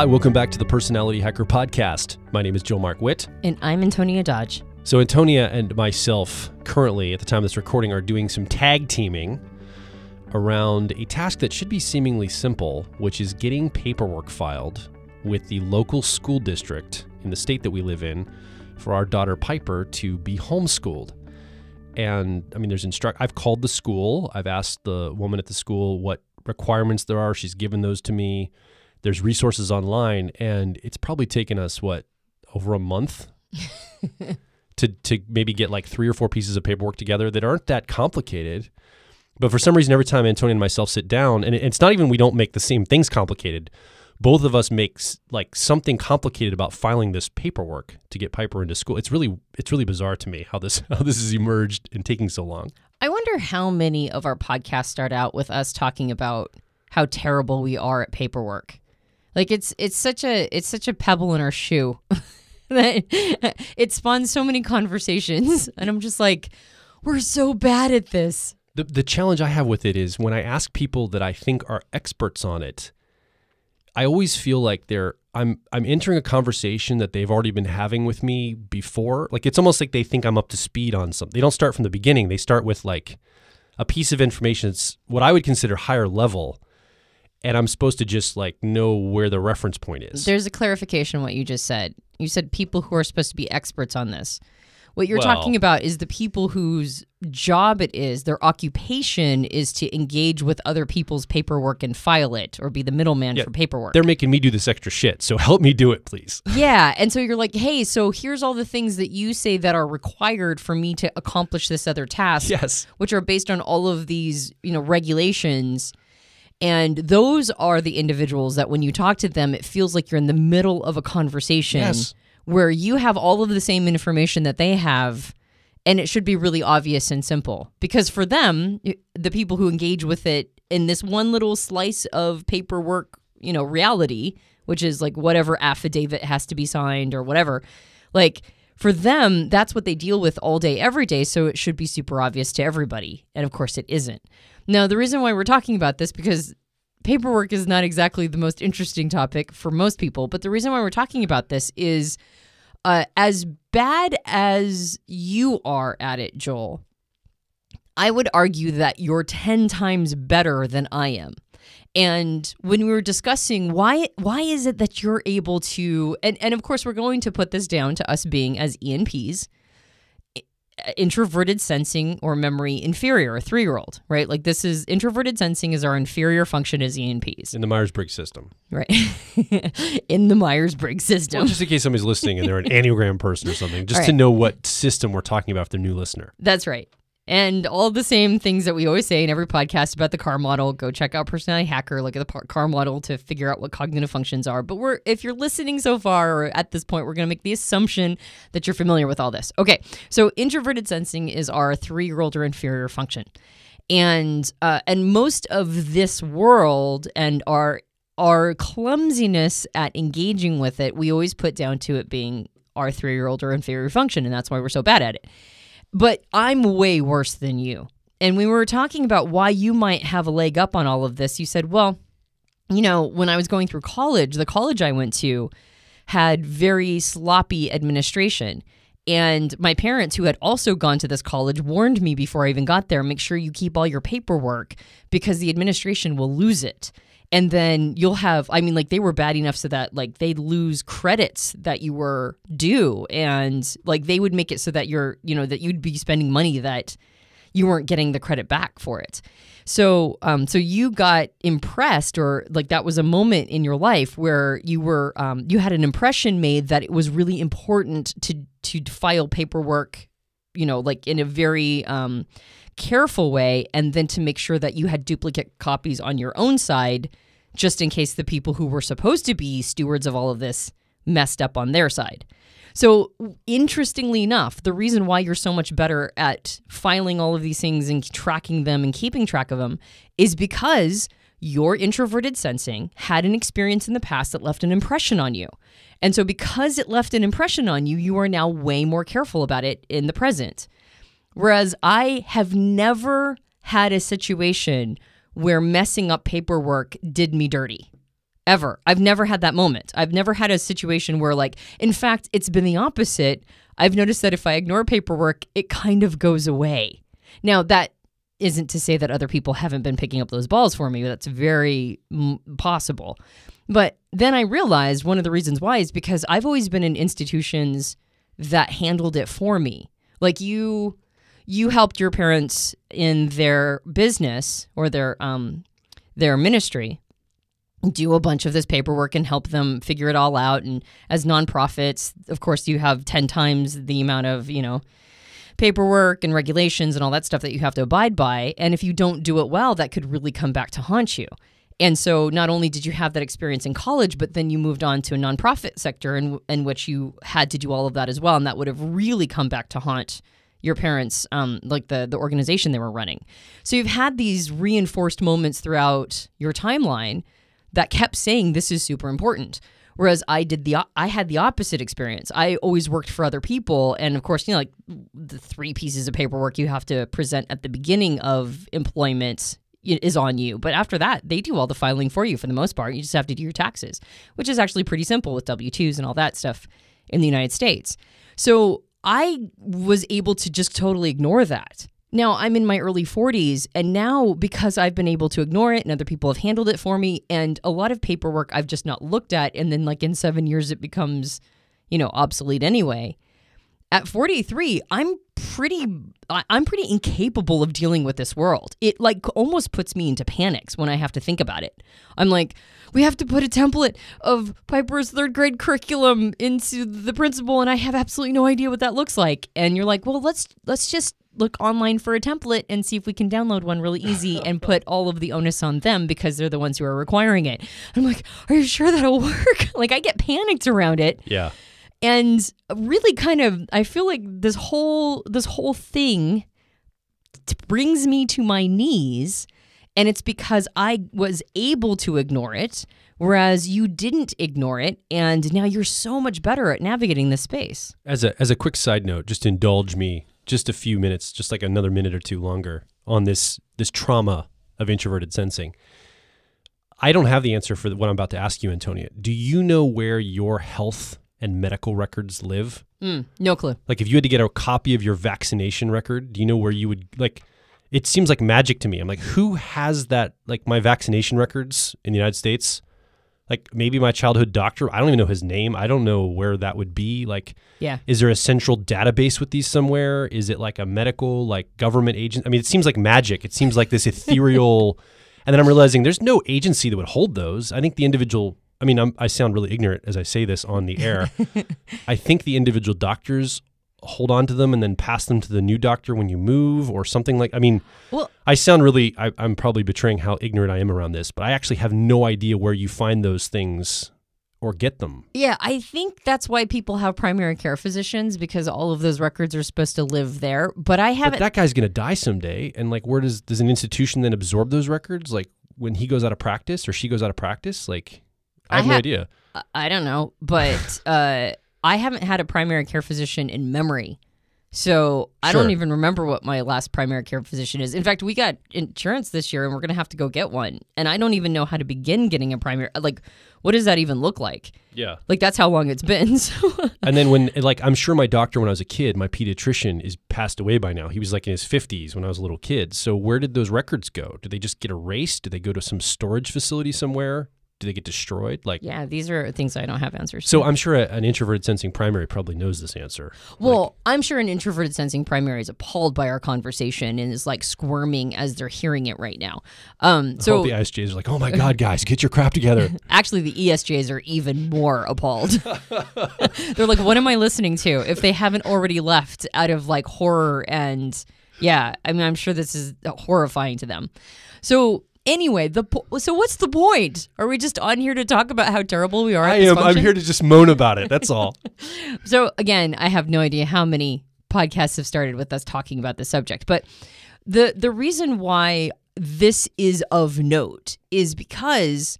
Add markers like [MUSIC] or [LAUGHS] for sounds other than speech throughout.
Hi, welcome back to the Personality Hacker Podcast. My name is Joe Mark Witt. And I'm Antonia Dodge. So, Antonia and myself, currently at the time of this recording, are doing some tag teaming around a task that should be seemingly simple, which is getting paperwork filed with the local school district in the state that we live in for our daughter Piper to be homeschooled. And I mean, there's instruct. I've called the school. I've asked the woman at the school what requirements there are. She's given those to me there's resources online, and it's probably taken us what over a month [LAUGHS] to to maybe get like three or four pieces of paperwork together that aren't that complicated. But for some reason, every time Antonio and myself sit down, and it's not even we don't make the same things complicated. Both of us makes like something complicated about filing this paperwork to get Piper into school. It's really it's really bizarre to me how this [LAUGHS] how this has emerged and taking so long. I wonder how many of our podcasts start out with us talking about how terrible we are at paperwork. Like it's it's such a it's such a pebble in our shoe. [LAUGHS] that [LAUGHS] it spawns so many conversations [LAUGHS] and I'm just like we're so bad at this. The the challenge I have with it is when I ask people that I think are experts on it, I always feel like they're I'm I'm entering a conversation that they've already been having with me before. Like it's almost like they think I'm up to speed on something. They don't start from the beginning. They start with like a piece of information that's what I would consider higher level and I'm supposed to just like know where the reference point is. There's a clarification what you just said. You said people who are supposed to be experts on this. What you're well, talking about is the people whose job it is, their occupation is to engage with other people's paperwork and file it or be the middleman yeah, for paperwork. They're making me do this extra shit, so [LAUGHS] help me do it, please. [LAUGHS] Yeah. And so you're like, hey, so here's all the things that you say that are required for me to accomplish this other task. Yes. Which are based on all of these, you know, regulations and those are the individuals that when you talk to them, it feels like you're in the middle of a conversation yes. where you have all of the same information that they have. And it should be really obvious and simple because for them, the people who engage with it in this one little slice of paperwork, you know, reality, which is like whatever affidavit has to be signed or whatever, like for them, that's what they deal with all day, every day. So it should be super obvious to everybody. And of course, it isn't. Now, the reason why we're talking about this because paperwork is not exactly the most interesting topic for most people, but the reason why we're talking about this is uh, as bad as you are at it, Joel, I would argue that you're 10 times better than I am. And when we were discussing why why is it that you're able to and, and of course we're going to put this down to us being as ENPs introverted sensing or memory inferior, a three year old, right? Like this is introverted sensing is our inferior function as ENPs. In the Myers Briggs system. Right. [LAUGHS] in the Myers Briggs system. Well, just in case somebody's listening and they're an anagram person or something, just right. to know what system we're talking about for are new listener. That's right and all the same things that we always say in every podcast about the car model. Go check out Personality Hacker, look at the car model to figure out what cognitive functions are. But we're if you're listening so far or at this point, we're going to make the assumption that you're familiar with all this. Okay, so introverted sensing is our three-year-old or inferior function. And uh, and most of this world and our our clumsiness at engaging with it, we always put down to it being our three year old or inferior function, and that's why we're so bad at it. But I'm way worse than you. And we were talking about why you might have a leg up on all of this, you said, well, you know, when I was going through college, the college I went to had very sloppy administration. And my parents, who had also gone to this college, warned me before I even got there make sure you keep all your paperwork because the administration will lose it and then you'll have i mean like they were bad enough so that like they lose credits that you were due and like they would make it so that you're you know that you'd be spending money that you weren't getting the credit back for it so um so you got impressed or like that was a moment in your life where you were um you had an impression made that it was really important to to file paperwork you know like in a very um careful way and then to make sure that you had duplicate copies on your own side just in case the people who were supposed to be stewards of all of this messed up on their side. So, interestingly enough, the reason why you're so much better at filing all of these things and tracking them and keeping track of them is because your introverted sensing had an experience in the past that left an impression on you. And so, because it left an impression on you, you are now way more careful about it in the present. Whereas I have never had a situation where messing up paperwork did me dirty. Ever. I've never had that moment. I've never had a situation where, like, in fact, it's been the opposite. I've noticed that if I ignore paperwork, it kind of goes away. Now, that isn't to say that other people haven't been picking up those balls for me. That's very possible. But then I realized one of the reasons why is because I've always been in institutions that handled it for me. Like you you helped your parents in their business or their um, their ministry do a bunch of this paperwork and help them figure it all out and as nonprofits of course you have 10 times the amount of you know paperwork and regulations and all that stuff that you have to abide by and if you don't do it well that could really come back to haunt you and so not only did you have that experience in college but then you moved on to a nonprofit sector in, in which you had to do all of that as well and that would have really come back to haunt your parents, um, like the the organization they were running. So you've had these reinforced moments throughout your timeline that kept saying this is super important. Whereas I did the I had the opposite experience. I always worked for other people, and of course, you know, like the three pieces of paperwork you have to present at the beginning of employment is on you. But after that, they do all the filing for you for the most part. You just have to do your taxes, which is actually pretty simple with W 2s and all that stuff in the United States. So I was able to just totally ignore that. Now I'm in my early 40s, and now because I've been able to ignore it and other people have handled it for me, and a lot of paperwork I've just not looked at, and then like in seven years it becomes, you know, obsolete anyway. At 43, I'm pretty I, am pretty incapable of dealing with this world. It like almost puts me into panics when I have to think about it. I'm like, we have to put a template of Piper's third grade curriculum into the principal, and I have absolutely no idea what that looks like. And you're like, well, let's let's just look online for a template and see if we can download one really easy and [LAUGHS] put all of the onus on them because they're the ones who are requiring it. I'm like, are you sure that'll [LAUGHS] work? like I get panicked around it. Yeah and really kind of I feel like this whole this whole thing brings me to my knees and it's because I was able to ignore it whereas you didn't ignore it and now you're so much better at navigating this space. As a as a quick side note, just indulge me just a few minutes, just like another minute or two longer on this this trauma of introverted sensing. I don't have the answer for what I'm about to ask you, Antonia. Do you know where your health and medical records live? Mm, no clue. Like if you had to get a copy of your vaccination record, do you know where you would like? It seems like magic to me. I'm like, who has that? Like my vaccination records in the United States. Like maybe my childhood doctor. I don't even know his name. I don't know where that would be. Like, yeah, is there a central database with these somewhere? Is it like a medical, like government agent? I mean, it seems like magic. It seems like this [LAUGHS] ethereal. and then I'm realizing there's no agency that would hold those. I think the individual I mean, I'm, i sound really ignorant as I say this on the air. [LAUGHS] I think the individual doctors hold on to them and then pass them to the new doctor when you move or something like. I mean, well, I sound really. I, I'm probably betraying how ignorant I am around this, but I actually have no idea where you find those things or get them. Yeah, I think that's why people have primary care physicians because all of those records are supposed to live there. But I haven't. But that guy's going to die someday, and like, where does does an institution then absorb those records? Like when he goes out of practice or she goes out of practice, like. I have no idea. I don't know, but [LAUGHS] uh, I haven't had a primary care physician in memory. So I don't even remember what my last primary care physician is. In fact, we got insurance this year and we're going to have to go get one. And I don't even know how to begin getting a primary. Like, what does that even look like? Yeah. Like, that's how long it's been. [LAUGHS] So And then when like I'm sure my doctor when I was a kid, my pediatrician is passed away by now. He was like in his 50s when I was a little kid. So where did those records go? Did they just get erased? Did they go to some storage facility somewhere? do they get destroyed? Like, yeah, these are things I don't have answers. So to. I'm sure a, an introverted sensing primary probably knows this answer. Well, like, I'm sure an introverted sensing primary is appalled by our conversation and is like squirming as they're hearing it right now. Um, so the ISJs are like, oh my god, guys, get your crap together. [LAUGHS] Actually, the ESJs are even more appalled. [LAUGHS] they're like, what am I listening to? If they haven't already left out of like horror and. Yeah, I mean, I'm sure this is horrifying to them. So Anyway, the po- so what's the point? Are we just on here to talk about how terrible we are? I am. Function? I'm here to just moan about it. That's all. [LAUGHS] so again, I have no idea how many podcasts have started with us talking about the subject, but the the reason why this is of note is because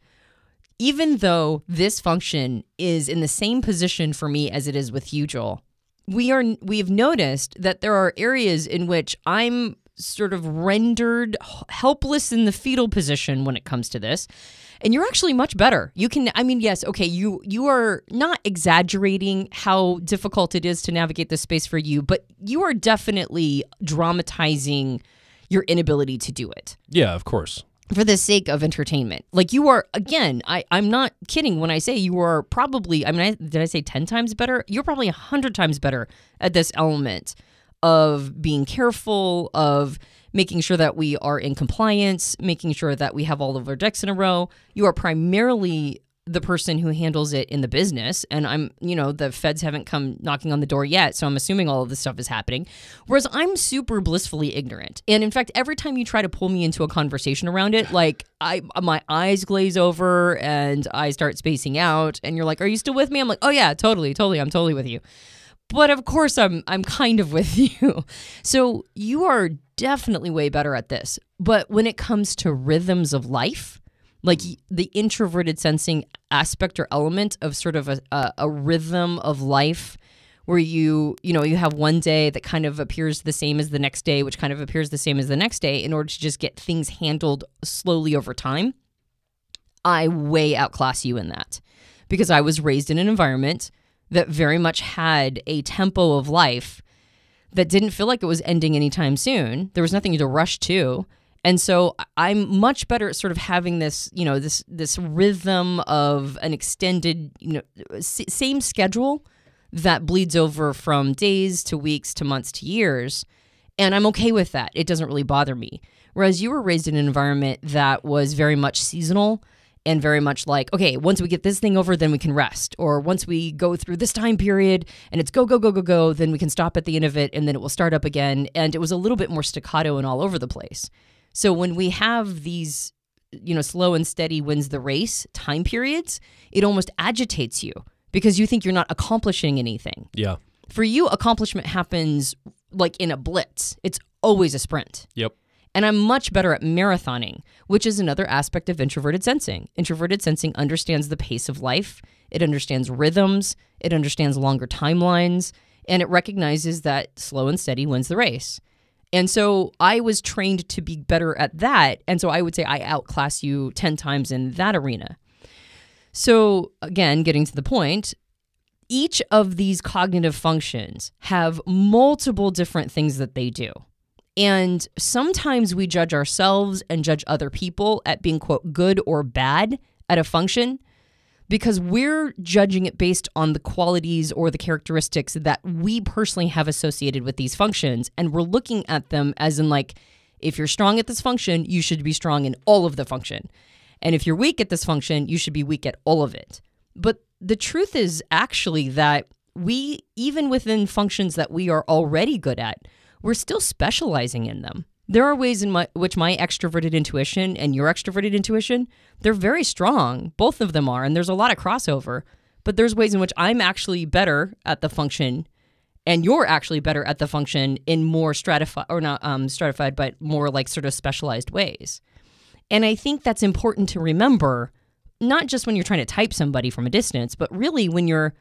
even though this function is in the same position for me as it is with you, Joel, we are we've noticed that there are areas in which I'm sort of rendered helpless in the fetal position when it comes to this and you're actually much better you can i mean yes okay you you are not exaggerating how difficult it is to navigate this space for you but you are definitely dramatizing your inability to do it yeah of course for the sake of entertainment like you are again I, i'm not kidding when i say you are probably i mean I, did i say 10 times better you're probably 100 times better at this element of being careful, of making sure that we are in compliance, making sure that we have all of our decks in a row. You are primarily the person who handles it in the business. And I'm, you know, the feds haven't come knocking on the door yet. So I'm assuming all of this stuff is happening. Whereas I'm super blissfully ignorant. And in fact, every time you try to pull me into a conversation around it, like I, my eyes glaze over and I start spacing out. And you're like, are you still with me? I'm like, oh yeah, totally, totally. I'm totally with you but of course I'm I'm kind of with [LAUGHS] you. So you are definitely way better at this. But when it comes to rhythms of life, like the introverted sensing aspect or element of sort of a, a, a rhythm of life where you you know you have one day that kind of appears the same as the next day which kind of appears the same as the next day in order to just get things handled slowly over time i way outclass you in that because i was raised in an environment that very much had a tempo of life that didn't feel like it was ending anytime soon. There was nothing to rush to. And so I'm much better at sort of having this, you know, this this rhythm of an extended, you know, same schedule that bleeds over from days to weeks to months to years. And I'm okay with that. It doesn't really bother me. Whereas you were raised in an environment that was very much seasonal and very much like, okay, once we get this thing over, then we can rest. Or once we go through this time period and it's go, go, go, go, go, then we can stop at the end of it and then it will start up again. And it was a little bit more staccato and all over the place. So when we have these, you know, slow and steady wins the race time periods, it almost agitates you because you think you're not accomplishing anything. Yeah. For you, accomplishment happens like in a blitz. It's always a sprint. Yep. And I'm much better at marathoning, which is another aspect of introverted sensing. Introverted sensing understands the pace of life, it understands rhythms, it understands longer timelines, and it recognizes that slow and steady wins the race. And so I was trained to be better at that. And so I would say I outclass you 10 times in that arena. So, again, getting to the point, each of these cognitive functions have multiple different things that they do. And sometimes we judge ourselves and judge other people at being, quote, good or bad at a function because we're judging it based on the qualities or the characteristics that we personally have associated with these functions. And we're looking at them as in, like, if you're strong at this function, you should be strong in all of the function. And if you're weak at this function, you should be weak at all of it. But the truth is actually that we, even within functions that we are already good at, we're still specializing in them. There are ways in my, which my extroverted intuition and your extroverted intuition, they're very strong. Both of them are, and there's a lot of crossover. But there's ways in which I'm actually better at the function and you're actually better at the function in more stratified or not um, stratified but more like sort of specialized ways and i think that's important to remember not just when you're trying to type somebody from a distance but really when you're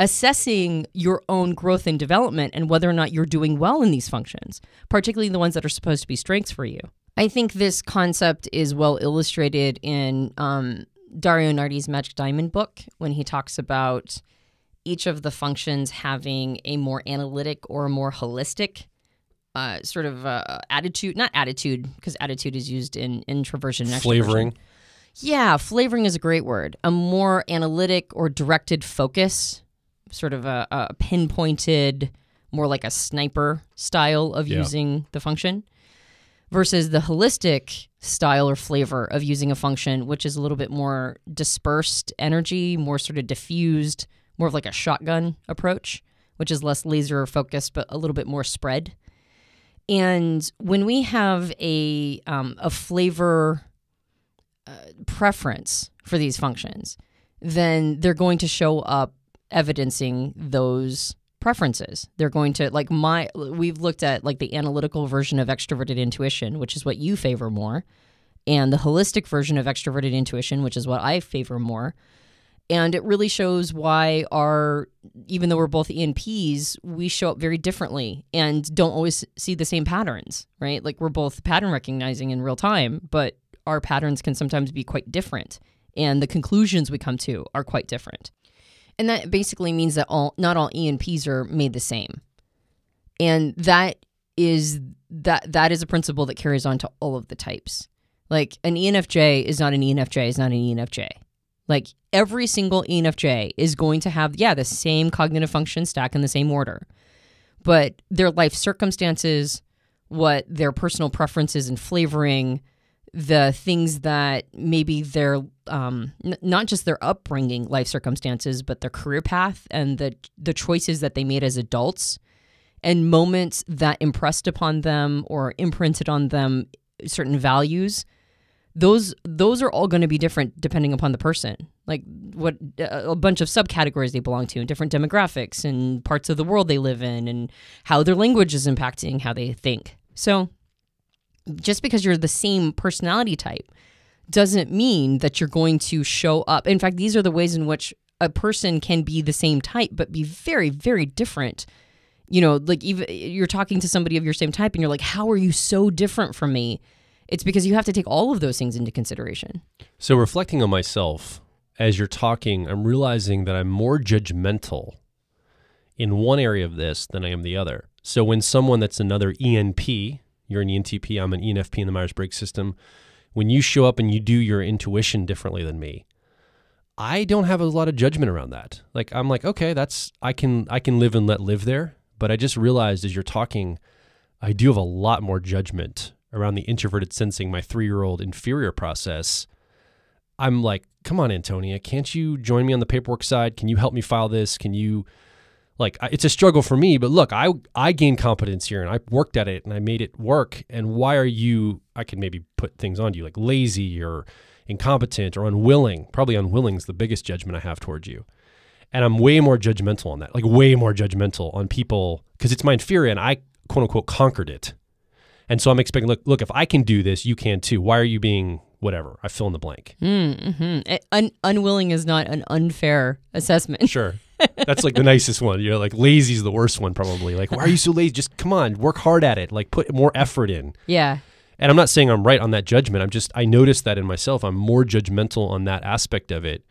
assessing your own growth and development and whether or not you're doing well in these functions, particularly the ones that are supposed to be strengths for you. I think this concept is well illustrated in um, Dario Nardi's Magic Diamond book when he talks about each of the functions having a more analytic or a more holistic uh, sort of uh, attitude, not attitude, because attitude is used in introversion and Flavoring. Yeah, flavoring is a great word. A more analytic or directed focus sort of a, a pinpointed, more like a sniper style of yeah. using the function versus the holistic style or flavor of using a function, which is a little bit more dispersed energy, more sort of diffused, more of like a shotgun approach, which is less laser focused, but a little bit more spread. And when we have a, um, a flavor uh, preference for these functions, then they're going to show up evidencing those preferences. They're going to like my we've looked at like the analytical version of extroverted intuition, which is what you favor more, and the holistic version of extroverted intuition, which is what I favor more. And it really shows why our even though we're both ENPs, we show up very differently and don't always see the same patterns, right? Like we're both pattern recognizing in real time, but our patterns can sometimes be quite different and the conclusions we come to are quite different and that basically means that all not all ENPs are made the same. And that is that that is a principle that carries on to all of the types. Like an ENFJ is not an ENFJ is not an ENFJ. Like every single ENFJ is going to have yeah, the same cognitive function stack in the same order. But their life circumstances, what their personal preferences and flavoring, the things that maybe their um, n- not just their upbringing, life circumstances, but their career path and the the choices that they made as adults, and moments that impressed upon them or imprinted on them certain values. Those those are all going to be different depending upon the person. Like what a bunch of subcategories they belong to, and different demographics, and parts of the world they live in, and how their language is impacting how they think. So just because you're the same personality type doesn't mean that you're going to show up. In fact, these are the ways in which a person can be the same type but be very very different. You know, like even you're talking to somebody of your same type and you're like, "How are you so different from me?" It's because you have to take all of those things into consideration. So reflecting on myself as you're talking, I'm realizing that I'm more judgmental in one area of this than I am the other. So when someone that's another ENP, you're an ENTP, I'm an ENFP in the Myers Briggs system. When you show up and you do your intuition differently than me, I don't have a lot of judgment around that. Like I'm like, okay, that's I can I can live and let live there. But I just realized as you're talking, I do have a lot more judgment around the introverted sensing, my three year old inferior process. I'm like, come on, Antonia, can't you join me on the paperwork side? Can you help me file this? Can you like it's a struggle for me but look i i gained competence here and i worked at it and i made it work and why are you i can maybe put things on you like lazy or incompetent or unwilling probably unwilling is the biggest judgment i have towards you and i'm way more judgmental on that like way more judgmental on people because it's my inferior and i quote unquote conquered it and so i'm expecting look look if i can do this you can too why are you being whatever i fill in the blank mm, mm-hmm. Eh, un- unwilling is not an unfair assessment sure [LAUGHS] That's like the nicest one. You're like lazy's the worst one probably. Like why are you so lazy? Just come on, work hard at it. Like put more effort in. Yeah. And I'm not saying I'm right on that judgment. I'm just I noticed that in myself. I'm more judgmental on that aspect of it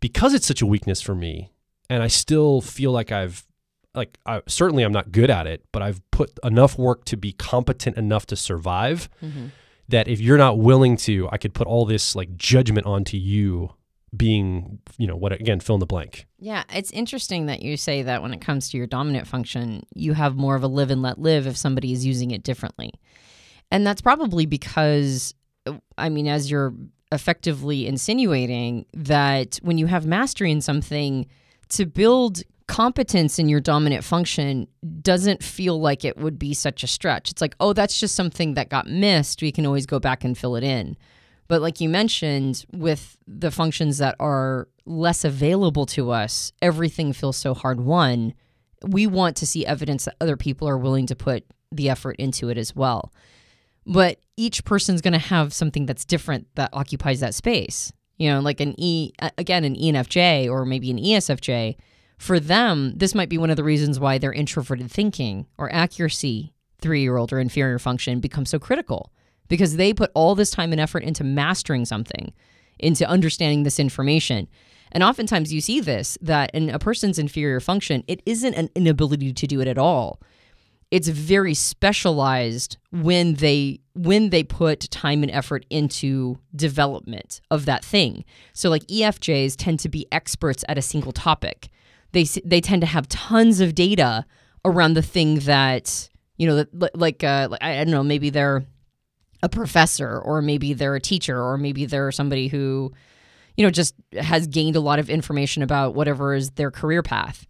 because it's such a weakness for me. And I still feel like I've like I, certainly I'm not good at it, but I've put enough work to be competent enough to survive. Mm-hmm. That if you're not willing to, I could put all this like judgment onto you being, you know, what again, fill in the blank. Yeah, it's interesting that you say that when it comes to your dominant function, you have more of a live and let live if somebody is using it differently. And that's probably because, uh, I mean, as you're effectively insinuating, that when you have mastery in something, to build competence in your dominant function doesn't feel like it would be such a stretch. It's like, oh, that's just something that got missed. We can always go back and fill it in. But like you mentioned, with the functions that are less available to us, everything feels so hard won. We want to see evidence that other people are willing to put the effort into it as well. But each person's going to have something that's different that occupies that space. You know, like an E, again, an ENFJ or maybe an ESFJ. For them, this might be one of the reasons why their introverted thinking or accuracy three year old or inferior function becomes so critical because they put all this time and effort into mastering something, into understanding this information. And oftentimes you see this that in a person's inferior function, it isn't an inability to do it at all. It's very specialized when they when they put time and effort into development of that thing. So like EFJs tend to be experts at a single topic. They they tend to have tons of data around the thing that you know like uh, I don't know maybe they're a professor or maybe they're a teacher or maybe they're somebody who you know just has gained a lot of information about whatever is their career path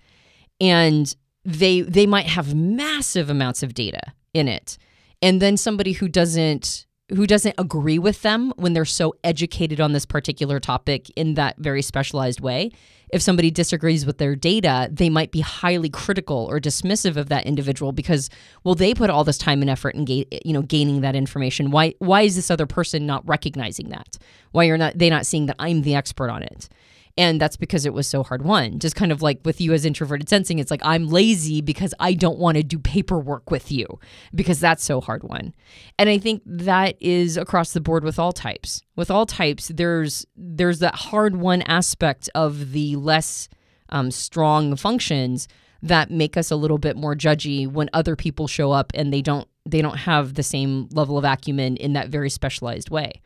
and they they might have massive amounts of data in it and then somebody who doesn't who doesn't agree with them when they're so educated on this particular topic in that very specialized way if somebody disagrees with their data, they might be highly critical or dismissive of that individual because, well, they put all this time and effort in ga- you know gaining that information. Why why is this other person not recognizing that? Why are not they not seeing that I'm the expert on it? And that's because it was so hard won. Just kind of like with you as introverted sensing, it's like I'm lazy because I don't want to do paperwork with you because that's so hard won. And I think that is across the board with all types. With all types, there's there's that hard won aspect of the less um, strong functions that make us a little bit more judgy when other people show up and they don't they don't have the same level of acumen in that very specialized way.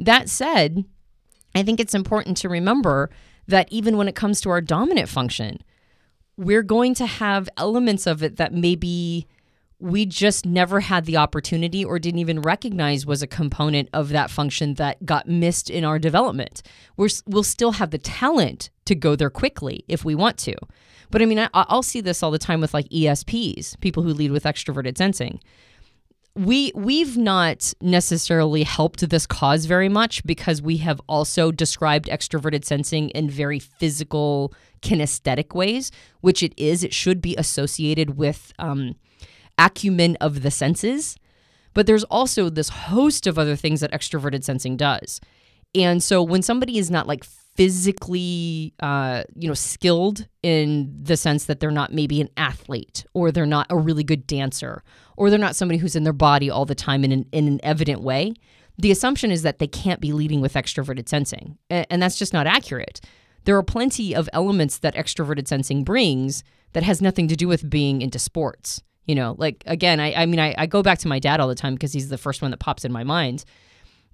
That said, I think it's important to remember that even when it comes to our dominant function, we're going to have elements of it that maybe we just never had the opportunity or didn't even recognize was a component of that function that got missed in our development. we will still have the talent to go there quickly if we want to. But I mean, I, I'll see this all the time with like ESPs, people who lead with extroverted sensing we we've not necessarily helped this cause very much because we have also described extroverted sensing in very physical kinesthetic ways which it is it should be associated with um, acumen of the senses but there's also this host of other things that extroverted sensing does and so when somebody is not like physically, uh, you know, skilled in the sense that they're not maybe an athlete or they're not a really good dancer or they're not somebody who's in their body all the time in an, in an evident way, the assumption is that they can't be leading with extroverted sensing. And that's just not accurate. There are plenty of elements that extroverted sensing brings that has nothing to do with being into sports. You know, like again, I, I mean, I, I go back to my dad all the time because he's the first one that pops in my mind.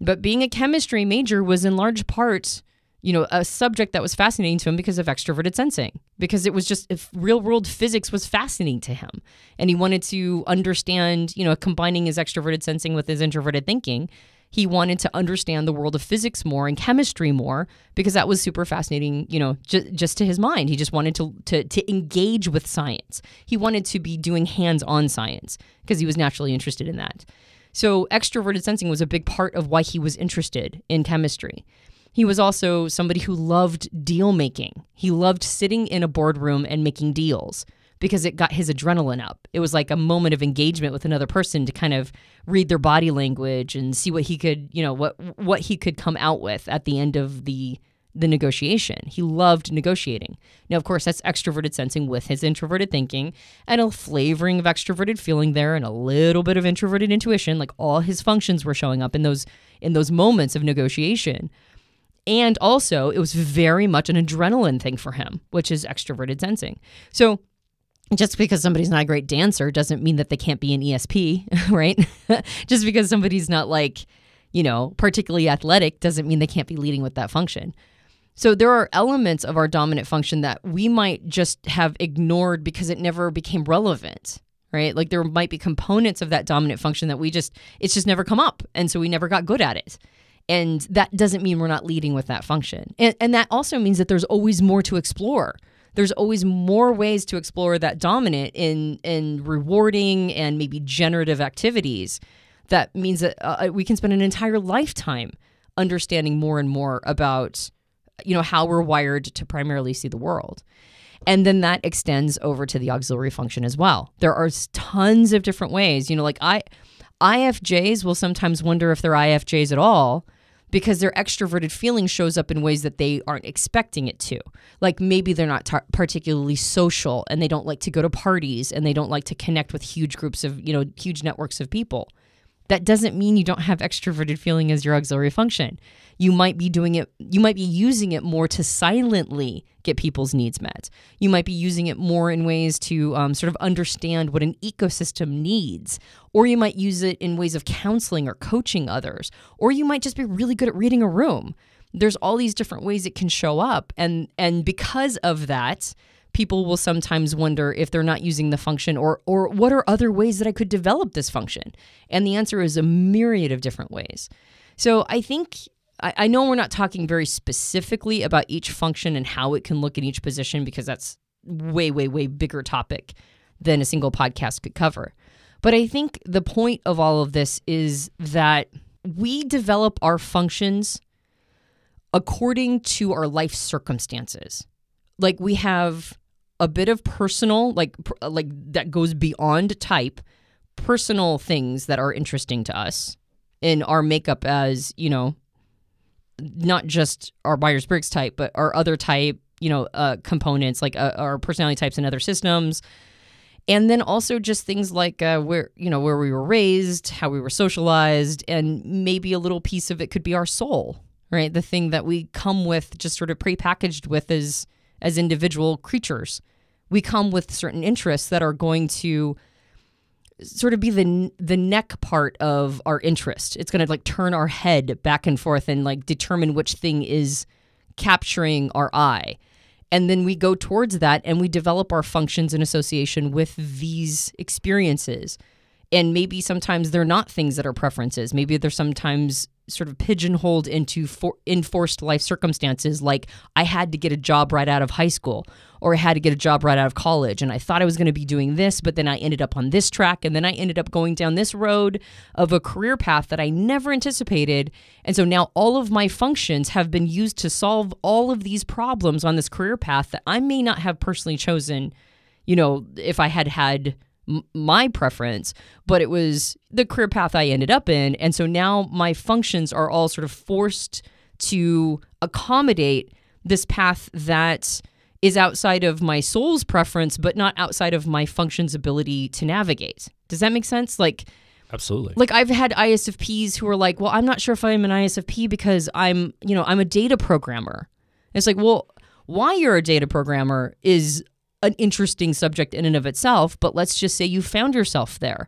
But being a chemistry major was in large part you know, a subject that was fascinating to him because of extroverted sensing, because it was just real world physics was fascinating to him. And he wanted to understand, you know, combining his extroverted sensing with his introverted thinking. He wanted to understand the world of physics more and chemistry more because that was super fascinating, you know, just to his mind. He just wanted to, to, to engage with science. He wanted to be doing hands on science because he was naturally interested in that. So, extroverted sensing was a big part of why he was interested in chemistry. He was also somebody who loved deal making. He loved sitting in a boardroom and making deals because it got his adrenaline up. It was like a moment of engagement with another person to kind of read their body language and see what he could, you know, what what he could come out with at the end of the the negotiation. He loved negotiating. Now, of course, that's extroverted sensing with his introverted thinking and a flavoring of extroverted feeling there and a little bit of introverted intuition. Like all his functions were showing up in those in those moments of negotiation. And also, it was very much an adrenaline thing for him, which is extroverted sensing. So, just because somebody's not a great dancer doesn't mean that they can't be an ESP, [LAUGHS] right? [LAUGHS] just because somebody's not like, you know, particularly athletic doesn't mean they can't be leading with that function. So there are elements of our dominant function that we might just have ignored because it never became relevant, right? Like there might be components of that dominant function that we just, it's just never come up. And so we never got good at it. And that doesn't mean we're not leading with that function. And, and that also means that there's always more to explore there's always more ways to explore that dominant in in rewarding and maybe generative activities that means that uh, uh we can spend an entire lifetime understanding more and more about you know how we're wired to primarily see the world and then that extends over to the auxiliary function as well there are tons of different ways you know like i ifjs will sometimes wonder if they're ifjs at all because their extroverted feeling shows up in ways that they aren't expecting it to. Like maybe they're not tar- particularly social and they don't like to go to parties and they don't like to connect with huge groups of, you know, huge networks of people. That doesn't mean you don't have extroverted feeling as your auxiliary function. You might be doing it, you might be using it more to silently get people's needs met. You might be using it more in ways to um, sort of understand what an ecosystem needs, or you might use it in ways of counseling or coaching others, or you might just be really good at reading a room. There's all these different ways it can show up. And, and because of that, people will sometimes wonder if they're not using the function or or what are other ways that I could develop this function? And the answer is a myriad of different ways. So I think I, I know we're not talking very specifically about each function and how it can look in each position because that's way, way, way bigger topic than a single podcast could cover. But I think the point of all of this is that we develop our functions according to our life circumstances. Like we have a bit of personal like like that goes beyond type personal things that are interesting to us in our makeup as you know not just our myers-briggs type but our other type you know uh, components like uh, our personality types and other systems and then also just things like uh, where you know where we were raised how we were socialized and maybe a little piece of it could be our soul right the thing that we come with just sort of prepackaged with is as individual creatures. We come with certain interests that are going to sort of be the the neck part of our interest. It's going to like turn our head back and forth and like determine which thing is capturing our eye. And then we go towards that and we develop our functions in association with these experiences. And maybe sometimes they're not things that are preferences. Maybe they're sometimes sort of pigeonholed into for, enforced life circumstances like I had to get a job right out of high school or I had to get a job right out of college and I thought I was going to be doing this but then I ended up on this track and then I ended up going down this road of a career path that I never anticipated and so now all of my functions have been used to solve all of these problems on this career path that I may not have personally chosen you know if I had had my preference, but it was the career path I ended up in. And so now my functions are all sort of forced to accommodate this path that is outside of my soul's preference, but not outside of my function's ability to navigate. Does that make sense? Like, Absolutely. Like I've had ISFPs who are like, "Well, I'm not sure if I'm an ISFP because I'm, you know, I'm a data programmer." And it's like, "Well, why you're a data programmer is an interesting subject in and of itself, but let's just say you found yourself there.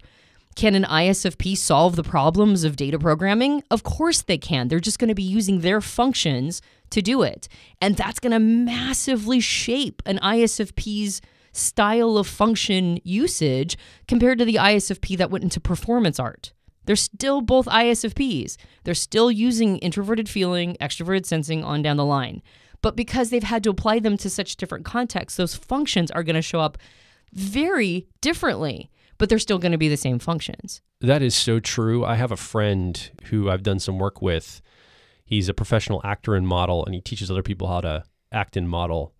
Can an ISFP solve the problems of data programming? Of course they can. They're just going to be using their functions to do it. And that's going to massively shape an ISFP's style of function usage compared to the ISFP that went into performance art. They're still both ISFPs. They're still using introverted feeling, extroverted sensing on down the line. But because they've had to apply them to such different contexts, those functions are going to show up very differently, but they're still going to be the same functions. That is so true. I have a friend who I've done some work with. He's a professional actor and model, and he teaches other people how to act and model.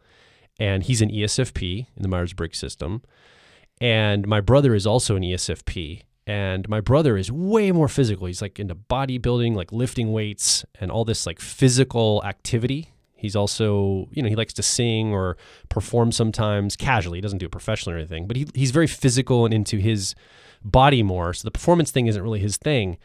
And he's an ESFP in the Myers Briggs system. And my brother is also an ESFP. And my brother is way more physical. He's like into bodybuilding, like lifting weights and all this like physical activity He's also, you know, he likes to sing or perform sometimes casually. He doesn't do it professionally or anything, but he, he's very physical and into his body more. So the performance thing isn't really his thing.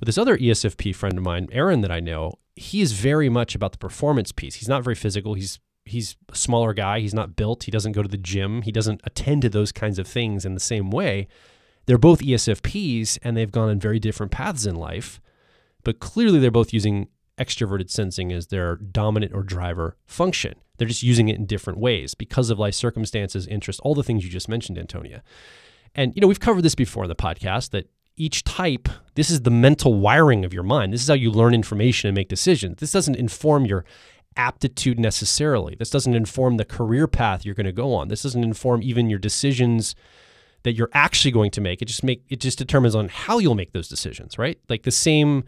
But this other ESFP friend of mine, Aaron, that I know, he is very much about the performance piece. He's not very physical. He's he's a smaller guy. He's not built. He doesn't go to the gym. He doesn't attend to those kinds of things in the same way. They're both ESFPs and they've gone in very different paths in life, but clearly they're both using extroverted sensing as their dominant or driver function. They're just using it in different ways because of life circumstances, interest, all the things you just mentioned, Antonia. And, you know, we've covered this before in the podcast that each type, this is the mental wiring of your mind. This is how you learn information and make decisions. This doesn't inform your aptitude necessarily. This doesn't inform the career path you're going to go on. This doesn't inform even your decisions that you're actually going to make. It just make it just determines on how you'll make those decisions, right? Like the same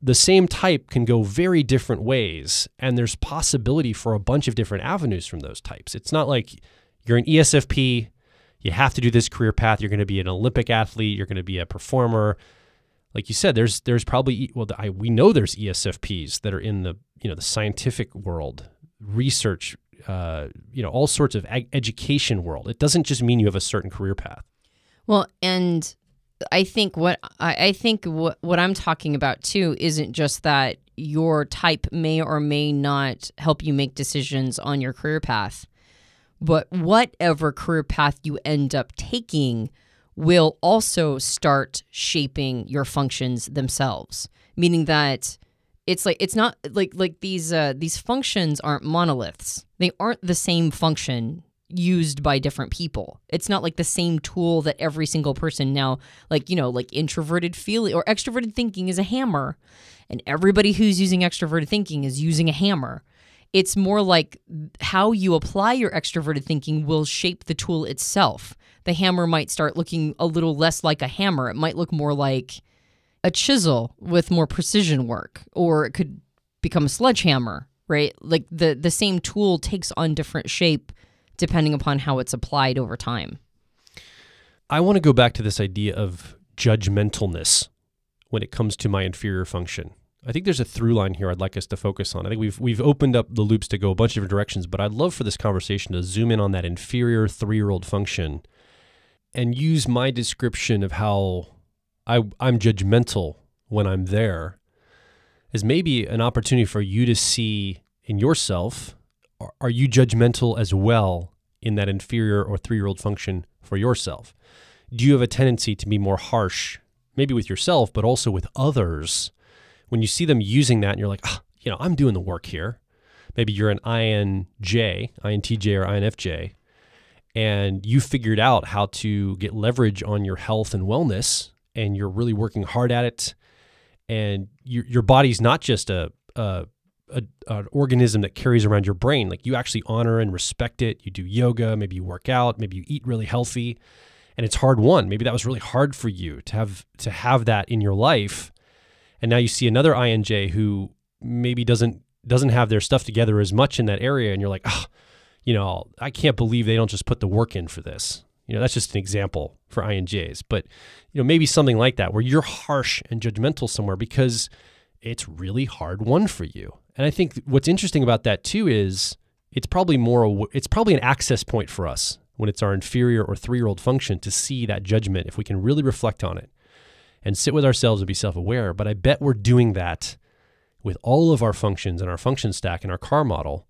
the same type can go very different ways and there's possibility for a bunch of different avenues from those types it's not like you're an esfp you have to do this career path you're going to be an olympic athlete you're going to be a performer like you said there's there's probably well I, we know there's esfps that are in the you know the scientific world research uh, you know all sorts of ag- education world it doesn't just mean you have a certain career path well and I think what I, think what what I'm talking about too isn't just that your type may or may not help you make decisions on your career path, but whatever career path you end up taking will also start shaping your functions themselves. Meaning that it's like it's not like like these uh, these functions aren't monoliths. They aren't the same function used by different people. It's not like the same tool that every single person now, like, you know, like introverted feeling or extroverted thinking is a hammer. And everybody who's using extroverted thinking is using a hammer. It's more like how you apply your extroverted thinking will shape the tool itself. The hammer might start looking a little less like a hammer. It might look more like a chisel with more precision work, or it could become a sledgehammer, right? Like the the same tool takes on different shape depending upon how it's applied over time. I want to go back to this idea of judgmentalness when it comes to my inferior function. I think there's a through line here I'd like us to focus on. I think we've we've opened up the loops to go a bunch of different directions, but I'd love for this conversation to zoom in on that inferior 3-year-old function and use my description of how I I'm judgmental when I'm there as maybe an opportunity for you to see in yourself are you judgmental as well in that inferior or three year old function for yourself? Do you have a tendency to be more harsh, maybe with yourself, but also with others? When you see them using that and you're like, ah, you know, I'm doing the work here. Maybe you're an INJ, INTJ, or INFJ, and you figured out how to get leverage on your health and wellness, and you're really working hard at it. And your, your body's not just a, a a, an organism that carries around your brain. Like you actually honor and respect it. You do yoga, maybe you work out, maybe you eat really healthy, and it's hard won. Maybe that was really hard for you to have to have that in your life, and now you see another INJ who maybe doesn't doesn't have their stuff together as much in that area, and you're like, oh, you know, I can't believe they don't just put the work in for this. You know, that's just an example for INJs, but you know, maybe something like that where you're harsh and judgmental somewhere because it's really hard won for you and I think what's interesting about that too is it's probably more it's probably an access point for us when it's our inferior or three-year-old function to see that judgment if we can really reflect on it and sit with ourselves and be self-aware. But I bet we're doing that with all of our functions and our function stack and our car model,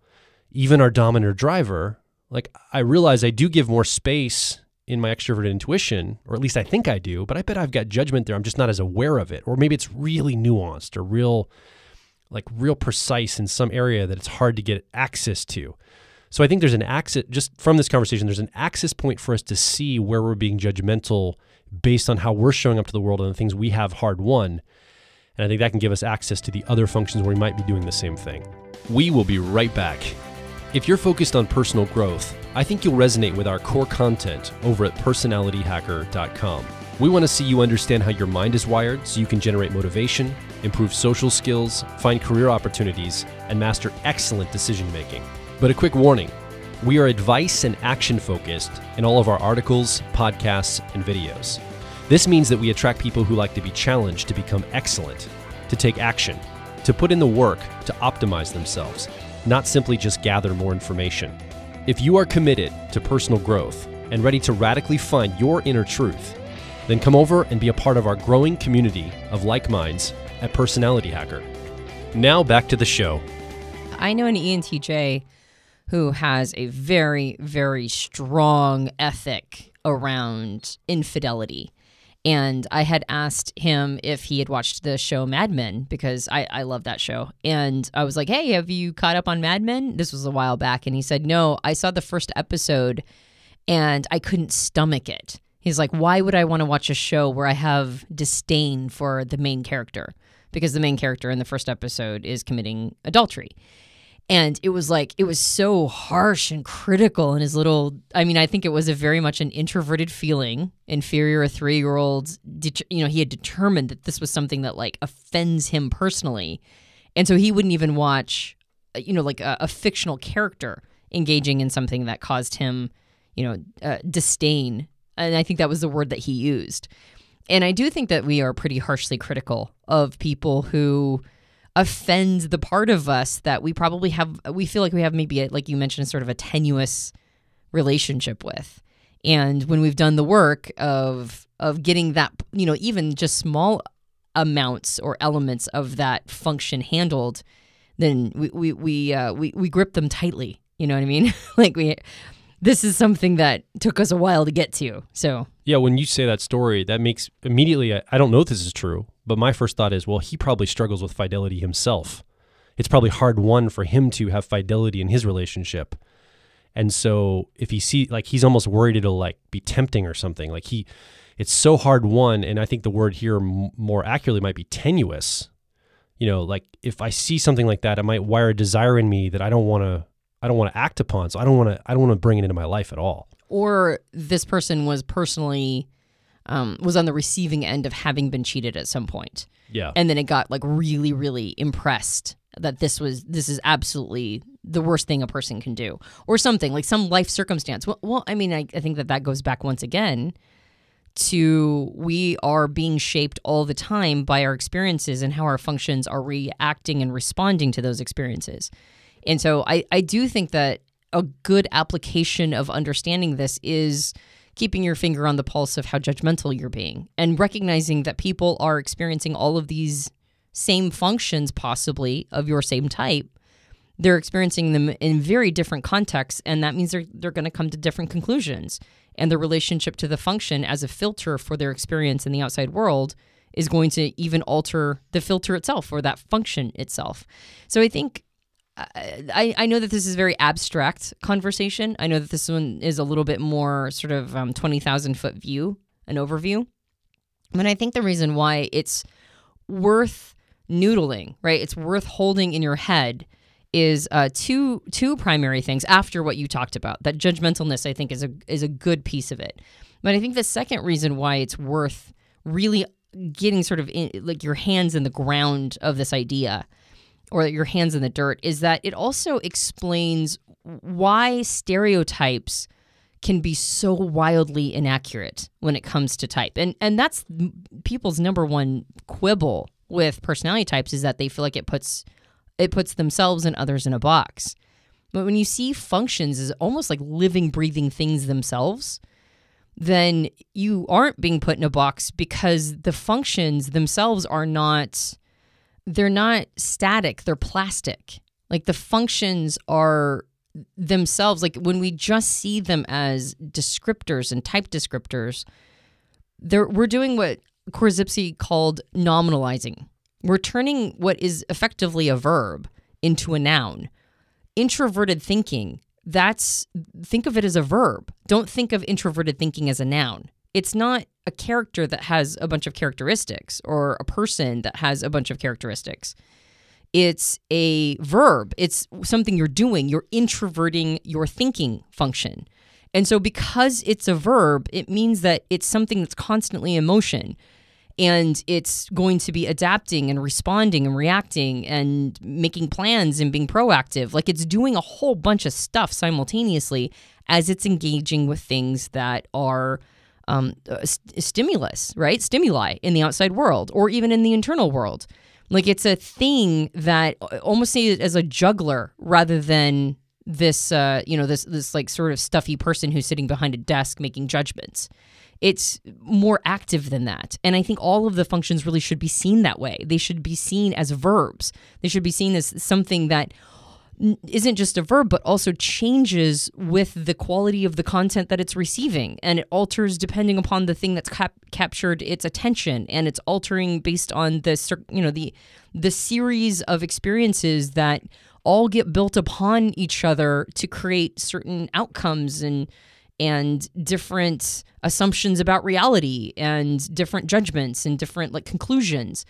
even our dominant driver. Like I realize I do give more space in my extroverted intuition, or at least I think I do, but I bet I've got judgment there. I'm just not as aware of it. Or maybe it's really nuanced or real like real precise in some area that it's hard to get access to. So I think there's an access just from this conversation. There's an access point for us to see where we're being judgmental based on how we're showing up to the world and the things we have hard won. And I think that can give us access to the other functions where we might be doing the same thing. We will be right back. If you're focused on personal growth, I think you'll resonate with our core content over at personalityhacker.com. We want to see you understand how your mind is wired so you can generate motivation, improve social skills, find career opportunities, and master excellent decision making. But a quick warning we are advice and action focused in all of our articles, podcasts, and videos. This means that we attract people who like to be challenged to become excellent, to take action, to put in the work to optimize themselves, not simply just gather more information. If you are committed to personal growth and ready to radically find your inner truth, then come over and be a part of our growing community of like minds at Personality Hacker. Now back to the show. I know an ENTJ who has a very, very strong ethic around infidelity. And I had asked him if he had watched the show Mad Men because I, I love that show. And I was like, hey, have you caught up on Mad Men? This was a while back. And he said, no, I saw the first episode and I couldn't stomach it. He's like, why would I want to watch a show where I have disdain for the main character? because the main character in the first episode is committing adultery. And it was like, it was so harsh and critical. And his little, I mean, I think it was a very much an introverted feeling, inferior three year old. You know, he had determined that this was something that like offends him personally. And so he wouldn't even watch, uh, you know, like a, a fictional character engaging in something that caused him, you know, uh, disdain. And I think that was the word that he used and I do think that we are pretty harshly critical of people who offend the part of us that we probably have, we feel like we have maybe, a, like you mentioned, sort of a tenuous relationship with. And when we've done the work of of getting that, you know, even just small amounts or elements of that function handled, then we we we uh, we, we grip them tightly. You know what I mean? [LAUGHS] like we, this is something that took us a while to get to. So yeah, when you say that story, that makes immediately, I, I don't know if this is true, but my first thought is, well, he probably struggles with fidelity himself. It's probably hard won for him to have fidelity in his relationship. And so if he see like he's almost worried it'll like be tempting or something. Like he it's so hard won and I think the word here m- more accurately might be tenuous. You know, like if I see something like that, it might wire a desire in me that I don't want to I don't want to act upon. So I don't want to I don't want to bring it into my life at all or this person was personally um, was on the receiving end of having been cheated at some point. Yeah. And then it got like really, really impressed that this was this is absolutely the worst thing a person can do, or something like some life circumstance. Well, well I mean, I, I think that that goes back once again to we are being shaped all the time by our experiences and how our functions are reacting and responding to those experiences. And so I, I do think that a good application of understanding this is keeping your finger on the pulse of how judgmental you're being and recognizing that people are experiencing all of these same functions possibly of your same type they're experiencing them in very different contexts and that means they're, they're going to come to different conclusions and the relationship to the function as a filter for their experience in the outside world is going to even alter the filter itself or that function itself so i think I, I know that this is very abstract conversation. I know that this one is a little bit more sort of um, 20,000 foot view, an overview. But I think the reason why it's worth noodling, right? It's worth holding in your head is uh, two two primary things after what you talked about. That judgmentalness, I think, is a is a good piece of it. But I think the second reason why it's worth really getting sort of in, like your hands in the ground of this idea or your hands in the dirt is that it also explains why stereotypes can be so wildly inaccurate when it comes to type. And and that's people's number one quibble with personality types is that they feel like it puts it puts themselves and others in a box. But when you see functions as almost like living breathing things themselves, then you aren't being put in a box because the functions themselves are not they're not static, they're plastic. Like the functions are themselves, like when we just see them as descriptors and type descriptors, they we're doing what Korzybski called nominalizing. We're turning what is effectively a verb into a noun. Introverted thinking, that's think of it as a verb. Don't think of introverted thinking as a noun. It's not a character that has a bunch of characteristics or a person that has a bunch of characteristics. It's a verb, it's something you're doing, you're introverting your thinking function. And so, because it's a verb, it means that it's something that's constantly in motion and it's going to be adapting and responding and reacting and making plans and being proactive. Like, it's doing a whole bunch of stuff simultaneously as it's engaging with things that are um, uh, st- stimulus, right? Stimuli in the outside world or even in the internal world. Like it's a thing that uh, almost see as a juggler rather than this, uh, you know, this this like sort of stuffy person who's sitting behind a desk making judgments. It's more active than that, and I think all of the functions really should be seen that way. They should be seen as verbs. They should be seen as something that isn't just a verb, but also changes with the quality of the content that it's receiving. And it alters depending upon the thing that's cap- captured its attention. And it's altering based on the, you know, the, the series of experiences that all get built upon each other to create certain outcomes and, and different assumptions about reality and different judgments and different like conclusions.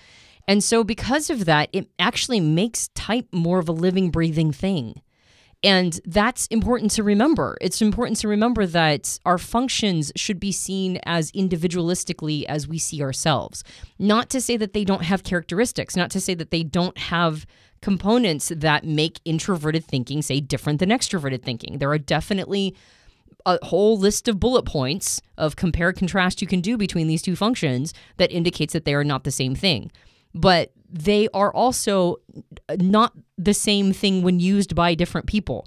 And so, because of that, it actually makes type more of a living, breathing thing. And that's important to remember. It's important to remember that our functions should be seen as individualistically as we see ourselves. Not to say that they don't have characteristics, not to say that they don't have components that make introverted thinking, say, different than extroverted thinking. There are definitely a whole list of bullet points of compare contrast you can do between these two functions that indicates that they are not the same thing but they are also not the same thing when used by different people.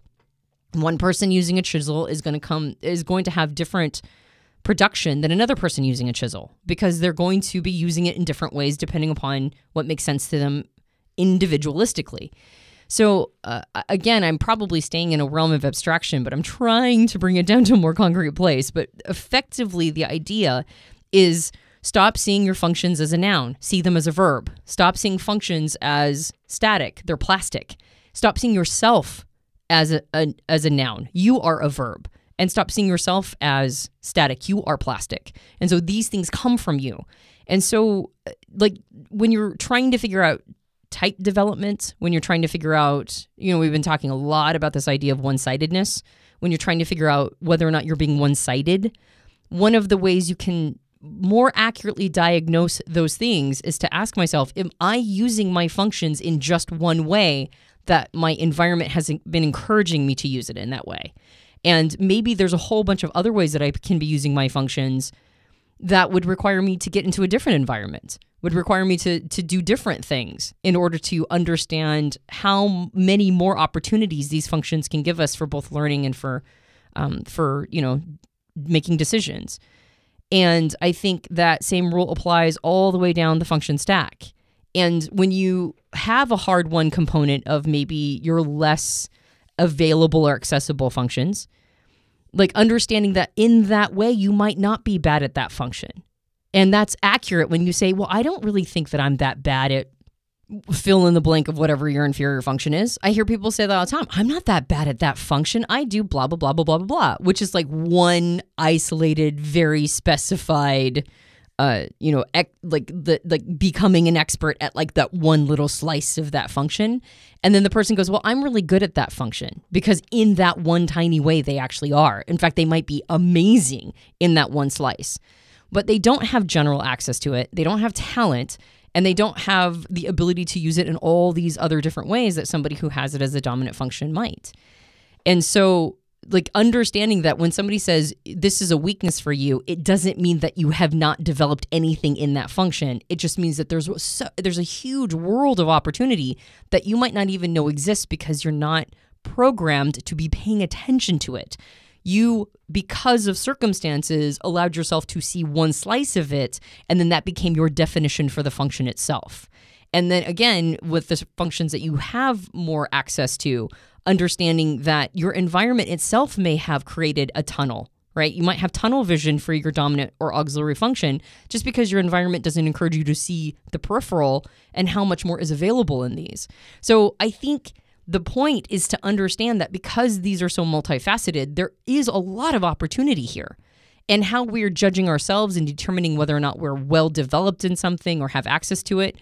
One person using a chisel is going to come is going to have different production than another person using a chisel because they're going to be using it in different ways depending upon what makes sense to them individualistically. So uh, again, I'm probably staying in a realm of abstraction, but I'm trying to bring it down to a more concrete place. But effectively, the idea is Stop seeing your functions as a noun, see them as a verb. Stop seeing functions as static, they're plastic. Stop seeing yourself as a, a as a noun. You are a verb and stop seeing yourself as static. You are plastic. And so these things come from you. And so, uh, like, when you're trying to figure out type development, when you're trying to figure out, you know, we've been talking a lot about this idea of one sidedness, when you're trying to figure out whether or not you're being one sided, one of the ways you can more accurately diagnose those things is to ask myself, am I using my functions in just one way that my environment has been encouraging me to use it in that way? And maybe there's a whole bunch of other ways that I can be using my functions that would require me to get into a different environment, would require me to, to do different things in order to understand how many more opportunities these functions can give us for both learning and for, um, for you know, making decisions. And I think that same rule applies all the way down the function stack. And when you have a hard won component of maybe your less available or accessible functions, like understanding that in that way, you might not be bad at that function. And that's accurate when you say, well, I don't really think that I'm that bad at fill in the blank of whatever your inferior function is. I hear people say that all the time. I'm not that bad at that function. I do blah, blah, blah, blah, blah, blah, blah, which is like one isolated, very specified. Uh, you know, ec- like the like becoming an expert at like that one little slice of that function, and then the person goes, "Well, I'm really good at that function because in that one tiny way they actually are. In fact, they might be amazing in that one slice, but they don't have general access to it. They don't have talent, and they don't have the ability to use it in all these other different ways that somebody who has it as a dominant function might. And so like understanding that when somebody says this is a weakness for you it doesn't mean that you have not developed anything in that function it just means that there's so, there's a huge world of opportunity that you might not even know exists because you're not programmed to be paying attention to it you, because of circumstances, allowed yourself to see one slice of it, and then that became your definition for the function itself. And then again, with the functions that you have more access to, understanding that your environment itself may have created a tunnel right? You might have tunnel vision for your dominant or auxiliary function just because your environment doesn't encourage you to see the peripheral and how much more is available in these. So I think the point is to understand that because these are so multifaceted, there is a lot of opportunity here. And how we're judging ourselves and determining whether or not we're well developed in something or have access to it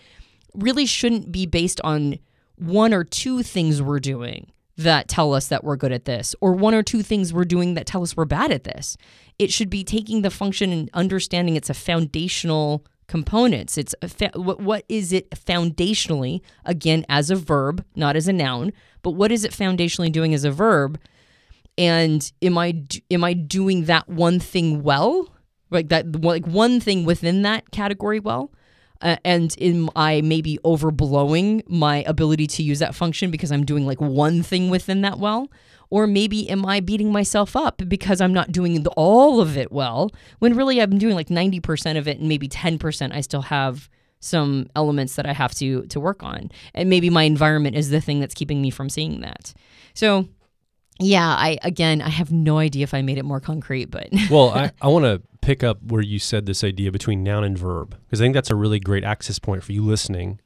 really shouldn't be based on one or two things we're doing that tell us that we're good at this, or one or two things we're doing that tell us we're bad at this. It should be taking the function and understanding it's a foundational components. It's what is it foundationally again as a verb, not as a noun, but what is it foundationally doing as a verb? And am I am I doing that one thing well? Like that like one thing within that category well? Uh, and in I maybe overblowing my ability to use that function because I'm doing like one thing within that well? Or maybe am I beating myself up because I'm not doing all of it well when really I'm doing like 90% of it and maybe 10% I still have some elements that I have to to work on. And maybe my environment is the thing that's keeping me from seeing that. So yeah, I again, I have no idea if I made it more concrete, but [LAUGHS] well, I, I want to pick up where you said this idea between noun and verb because I think that's a really great access point for you listening.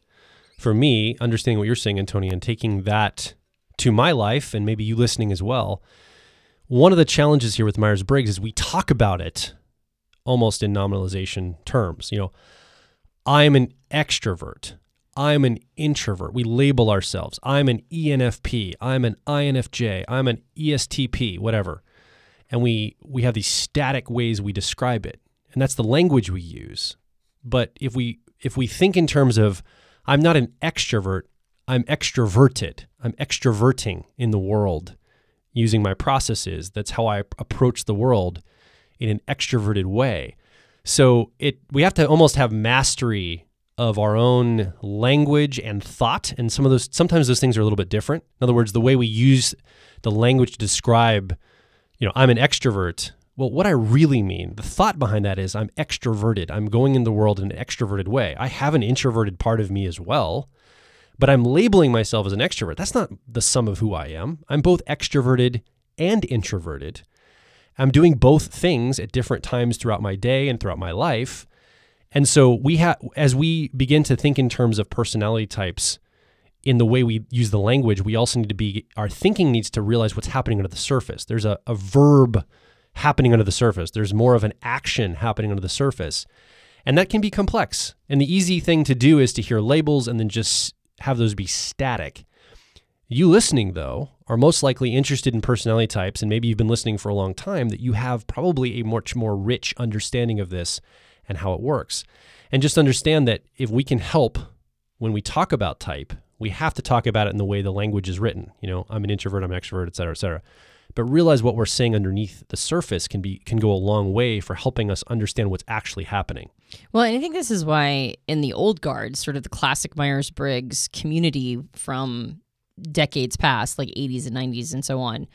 For me, understanding what you're saying, Antonia, and taking that to my life, and maybe you listening as well. One of the challenges here with Myers Briggs is we talk about it almost in nominalization terms. You know, I'm an extrovert. I'm an introvert. We label ourselves. I'm an ENFP. I'm an INFJ. I'm an ESTP, whatever. And we, we have these static ways we describe it. And that's the language we use. But if we, if we think in terms of, I'm not an extrovert, I'm extroverted, I'm extroverting in the world using my processes. That's how I approach the world in an extroverted way. So it we have to almost have mastery of our own language and thought and some of those sometimes those things are a little bit different in other words the way we use the language to describe you know i'm an extrovert well what i really mean the thought behind that is i'm extroverted i'm going in the world in an extroverted way i have an introverted part of me as well but i'm labeling myself as an extrovert that's not the sum of who i am i'm both extroverted and introverted i'm doing both things at different times throughout my day and throughout my life and so we have, as we begin to think in terms of personality types, in the way we use the language, we also need to be, our thinking needs to realize what's happening under the surface. There's a, a verb happening under the surface, there's more of an action happening under the surface. And that can be complex. And the easy thing to do is to hear labels and then just have those be static. You listening, though, are most likely interested in personality types, and maybe you've been listening for a long time, that you have probably a much more rich understanding of this and how it works. And just understand that if we can help when we talk about type, we have to talk about it in the way the language is written. You know, I'm an introvert, I'm an extrovert, et cetera, et cetera. But realize what we're saying underneath the surface can be can go a long way for helping us understand what's actually happening. Well, and I think this is why in the old guard, sort of the classic Myers Briggs community from decades past, like 80s and 90s and so on,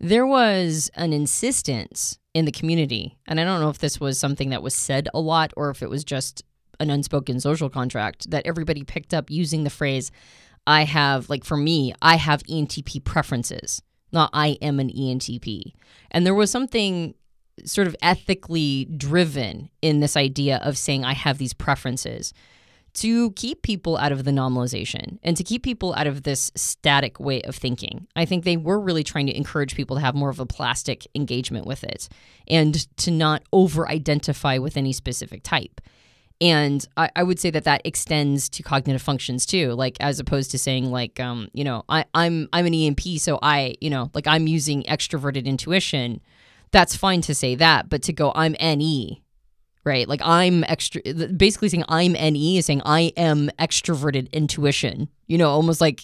there was an insistence in the community, and I don't know if this was something that was said a lot or if it was just an unspoken social contract that everybody picked up using the phrase, I have, like for me, I have ENTP preferences, not I am an ENTP. And there was something sort of ethically driven in this idea of saying, I have these preferences to keep people out of the normalization and to keep people out of this static way of thinking. I think they were really trying to encourage people to have more of a plastic engagement with it and to not over identify with any specific type. And I, I, would say that that extends to cognitive functions too, like as opposed to saying like, um, you know, I, I'm I'm an EMP, so I, you know, like I'm using extroverted intuition. That's fine to say that, but to go I'm NE right? Like I'm extra, basically saying I'm NE is saying I am extroverted intuition, you know, almost like,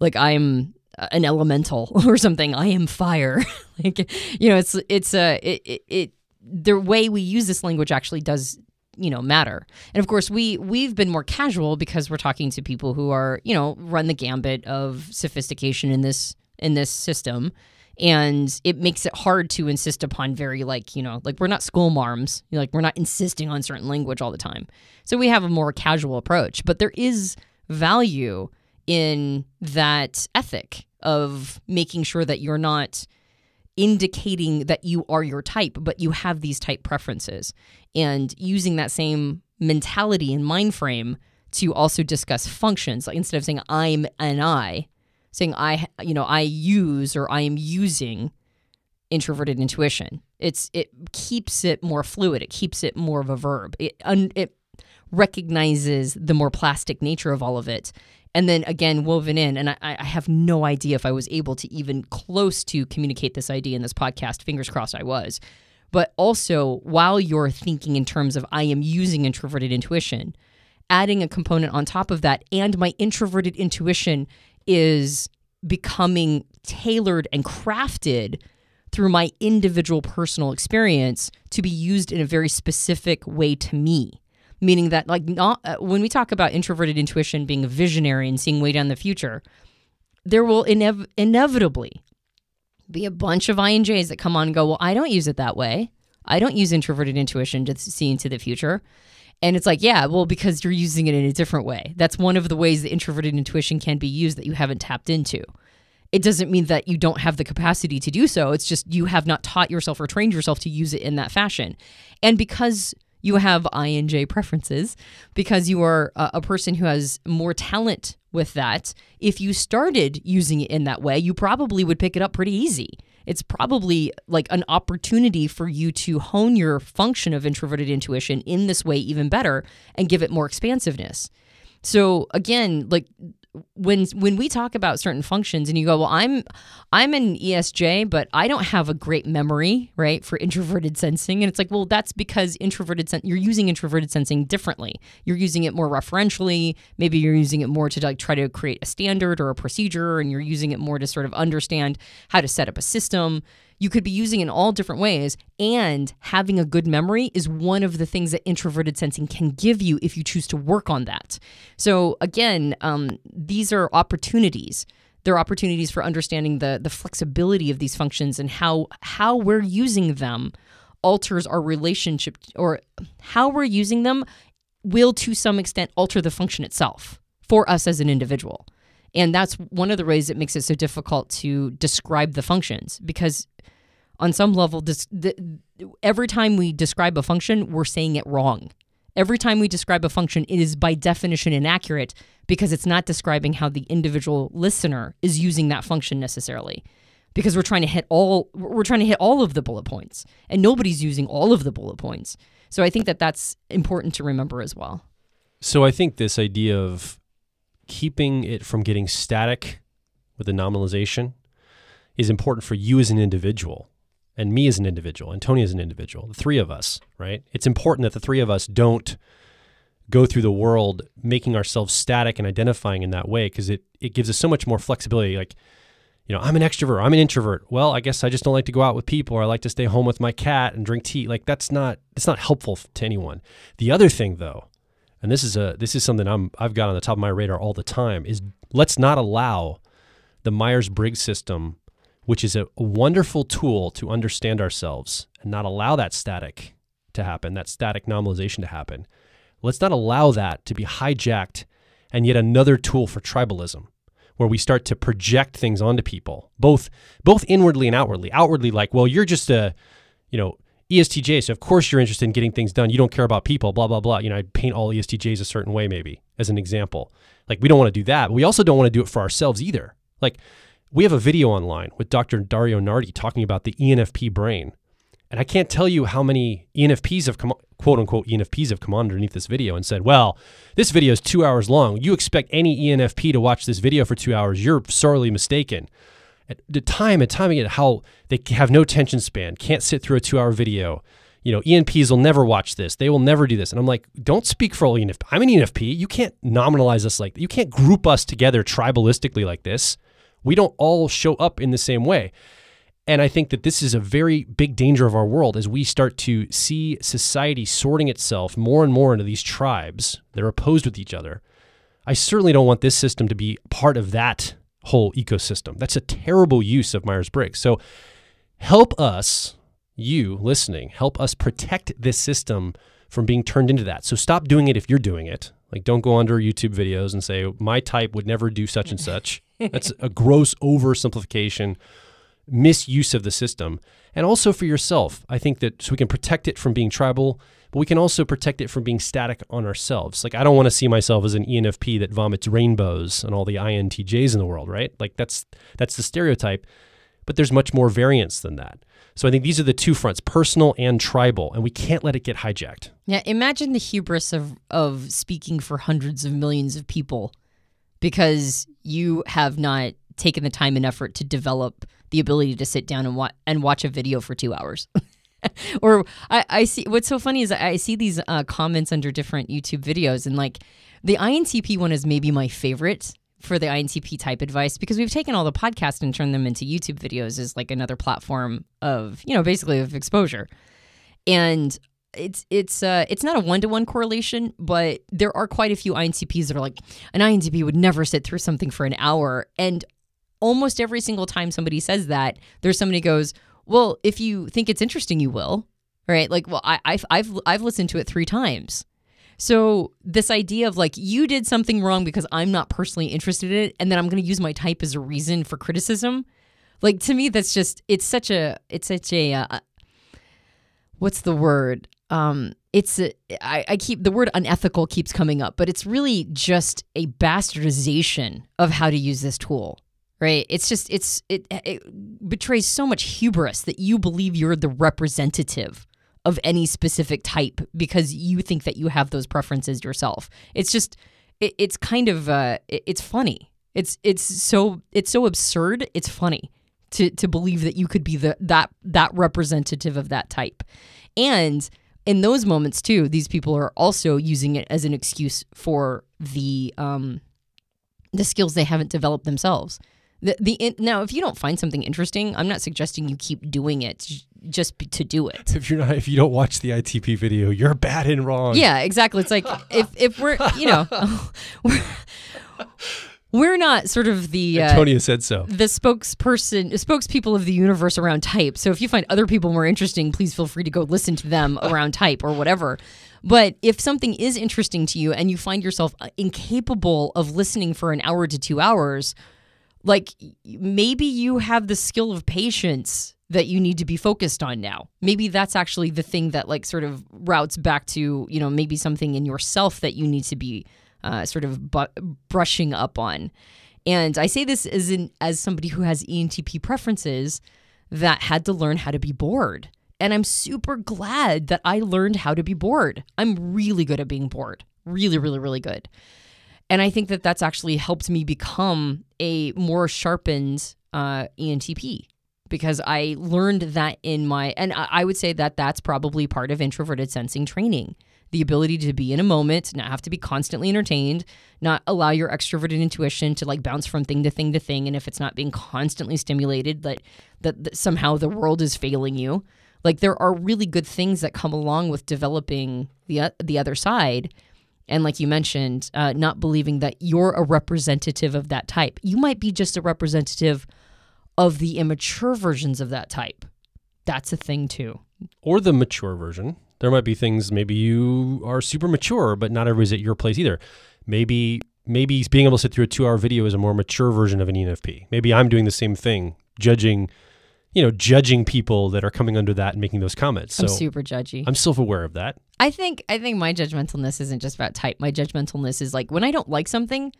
like I'm an elemental [LAUGHS] or something. I am fire. [LAUGHS] like, you know, it's, it's a, it, it, it, the way we use this language actually does, you know, matter. And of course we, we've been more casual because we're talking to people who are, you know, run the gambit of sophistication in this, in this system and it makes it hard to insist upon very like you know like we're not school marms you know, like we're not insisting on certain language all the time so we have a more casual approach but there is value in that ethic of making sure that you're not indicating that you are your type but you have these type preferences and using that same mentality and mind frame to also discuss functions like instead of saying i'm an i saying I you know I use or I am using introverted intuition. It's it keeps it more fluid. It keeps it more of a verb. It un, it recognizes the more plastic nature of all of it. And then again, woven in, and I, I have no idea if I was able to even close to communicate this idea in this podcast. Fingers crossed I was. But also, while you're thinking in terms of I am using introverted intuition, adding a component on top of that and my introverted intuition is becoming tailored and crafted through my individual personal experience to be used in a very specific way to me meaning that like not uh, when we talk about introverted intuition being a visionary and seeing way down the future there will inev- inevitably be a bunch of INJs that come on and go, Well, I don't use it that way. I don't use introverted intuition to see into the future. And it's like, yeah, well, because you're using it in a different way. That's one of the ways that introverted intuition can be used that you haven't tapped into. It doesn't mean that you don't have the capacity to do so. It's just you have not taught yourself or trained yourself to use it in that fashion. And because you have INJ preferences, because you are a person who has more talent with that, if you started using it in that way, you probably would pick it up pretty easy it's probably like an opportunity for you to hone your function of introverted intuition in this way even better and give it more expansiveness. So again, like when when we talk about certain functions and you go well i'm i'm an esj but i don't have a great memory right for introverted sensing and it's like well that's because introverted sen- you're using introverted sensing differently you're using it more referentially maybe you're using it more to like try to create a standard or a procedure and you're using it more to sort of understand how to set up a system you could be using in all different ways. And having a good memory is one of the things that introverted sensing can give you if you choose to work on that. So, again, um, these are opportunities. They're opportunities for understanding the, the flexibility of these functions and how, how we're using them alters our relationship or how we're using them will to some extent alter the function itself for us as an individual. And that's one of the ways it makes it so difficult to describe the functions because on some level this, the, every time we describe a function, we're saying it wrong. Every time we describe a function, it is by definition inaccurate because it's not describing how the individual listener is using that function necessarily. Because we're trying to hit all we're trying to hit all of the bullet points and nobody's using all of the bullet points. So I think that that's important to remember as well. So I think this idea of keeping it from getting static with the nominalization is important for you as an individual and me as an individual and Tony as an individual, the three of us, right? It's important that the three of us don't go through the world making ourselves static and identifying in that way because it, it gives us so much more flexibility. Like, you know, I'm an extrovert, I'm an introvert. Well, I guess I just don't like to go out with people or I like to stay home with my cat and drink tea. Like that's not it's not helpful to anyone. The other thing though and this is a this is something I'm I've got on the top of my radar all the time is let's not allow the Myers-Briggs system, which is a wonderful tool to understand ourselves and not allow that static to happen, that static normalization to happen. Let's not allow that to be hijacked and yet another tool for tribalism where we start to project things onto people, both both inwardly and outwardly. Outwardly like, well, you're just a you know, ESTJ. So of course you're interested in getting things done. You don't care about people, blah, blah, blah. You know, I paint all ESTJs a certain way, maybe as an example. Like we don't want to do that, but we also don't want to do it for ourselves either. Like we have a video online with Dr. Dario Nardi talking about the ENFP brain. And I can't tell you how many ENFPs have come, quote unquote, ENFPs have come on underneath this video and said, well, this video is two hours long. You expect any ENFP to watch this video for two hours. You're sorely mistaken at the time and time again how they have no tension span, can't sit through a two hour video. You know, ENPs will never watch this. They will never do this. And I'm like, don't speak for all ENFP. I'm an ENFP. You can't nominalize us like that. You can't group us together tribalistically like this. We don't all show up in the same way. And I think that this is a very big danger of our world as we start to see society sorting itself more and more into these tribes that are opposed with each other. I certainly don't want this system to be part of that whole ecosystem. That's a terrible use of Myers Briggs. So help us, you listening, help us protect this system from being turned into that. So stop doing it if you're doing it. Like, don't go under YouTube videos and say, my type would never do such and such. [LAUGHS] That's a gross oversimplification, misuse of the system. And also for yourself, I think that so we can protect it from being tribal but we can also protect it from being static on ourselves. Like I don't want to see myself as an ENFP that vomits rainbows and all the INTJs in the world, right? Like that's that's the stereotype, but there's much more variance than that. So I think these are the two fronts, personal and tribal, and we can't let it get hijacked. Yeah, imagine the hubris of of speaking for hundreds of millions of people because you have not taken the time and effort to develop the ability to sit down and, wa- and watch a video for 2 hours. [LAUGHS] [LAUGHS] or I, I see what's so funny is I see these uh, comments under different YouTube videos, and like the INTP one is maybe my favorite for the INTP type advice because we've taken all the podcasts and turned them into YouTube videos as like another platform of you know basically of exposure, and it's it's uh, it's not a one to one correlation, but there are quite a few INTPs that are like an INTP would never sit through something for an hour, and almost every single time somebody says that, there's somebody goes, well, if you think it's interesting, you will, right? Like, well, I, I've, I've, I've listened to it three times. So this idea of like you did something wrong because I'm not personally interested in it, and then I'm going to use my type as a reason for criticism, like to me that's just it's such a it's such a uh, uh, what's the word? Um, it's a, I, I keep the word unethical keeps coming up, but it's really just a bastardization of how to use this tool right it's just it's it, it betrays so much hubris that you believe you're the representative of any specific type because you think that you have those preferences yourself it's just it, it's kind of uh, it, it's funny it's it's so it's so absurd it's funny to to believe that you could be the that that representative of that type and in those moments too these people are also using it as an excuse for the um the skills they haven't developed themselves the, the in, now, if you don't find something interesting, I'm not suggesting you keep doing it just to do it. If you're not, if you don't watch the ITP video, you're bad and wrong. Yeah, exactly. It's like [LAUGHS] if if we're you know [LAUGHS] we're, we're not sort of the uh, Antonia said so the spokesperson spokespeople of the universe around type. So if you find other people more interesting, please feel free to go listen to them [LAUGHS] around type or whatever. But if something is interesting to you and you find yourself uh, incapable of listening for an hour to two hours like maybe you have the skill of patience that you need to be focused on now. Maybe that's actually the thing that like sort of routes back to, you know, maybe something in yourself that you need to be uh, sort of bu- brushing up on. And I say this as an as somebody who has ENTP preferences that had to learn how to be bored. And I'm super glad that I learned how to be bored. I'm really good at being bored. Really, really, really good. And I think that that's actually helped me become a more sharpened uh, ENTP because I learned that in my, and I would say that that's probably part of introverted sensing training the ability to be in a moment, not have to be constantly entertained, not allow your extroverted intuition to like bounce from thing to thing to thing. And if it's not being constantly stimulated, that, that, that somehow the world is failing you. Like there are really good things that come along with developing the, the other side. And like you mentioned, uh, not believing that you're a representative of that type. You might be just a representative of the immature versions of that type. That's a thing too. Or the mature version. There might be things maybe you are super mature, but not everybody's at your place either. Maybe maybe being able to sit through a two hour video is a more mature version of an ENFP. Maybe I'm doing the same thing, judging you know, judging people that are coming under that and making those comments. So I'm super judgy. I'm self aware of that. I think I think my judgmentalness isn't just about type. My judgmentalness is like when I don't like something,